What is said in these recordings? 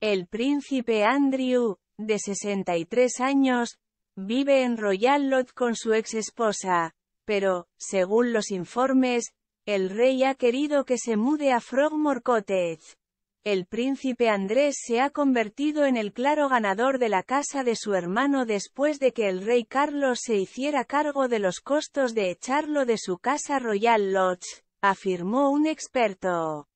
El príncipe Andrew, de 63 años, vive en Royal Lodge con su ex esposa, pero, según los informes, el rey ha querido que se mude a Frogmore Cottage. El príncipe Andrés se ha convertido en el claro ganador de la casa de su hermano después de que el rey Carlos se hiciera cargo de los costos de echarlo de su casa Royal Lodge, afirmó un experto.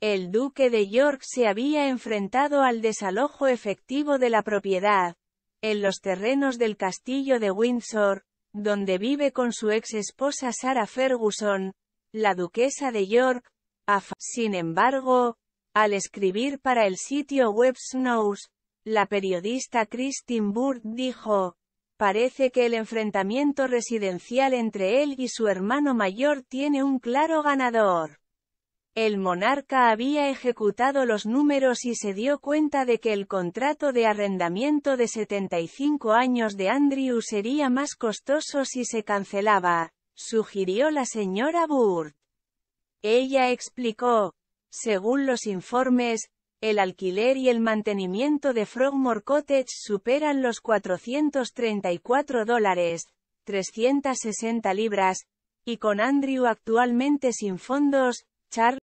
El duque de York se había enfrentado al desalojo efectivo de la propiedad, en los terrenos del castillo de Windsor, donde vive con su ex esposa Sarah Ferguson, la duquesa de York, af sin embargo, al escribir para el sitio web Snows, la periodista Christine Burt dijo, parece que el enfrentamiento residencial entre él y su hermano mayor tiene un claro ganador. El monarca había ejecutado los números y se dio cuenta de que el contrato de arrendamiento de 75 años de Andrew sería más costoso si se cancelaba, sugirió la señora Burt. Ella explicó, según los informes, el alquiler y el mantenimiento de Frogmore Cottage superan los 434 dólares, 360 libras, y con Andrew actualmente sin fondos, Charles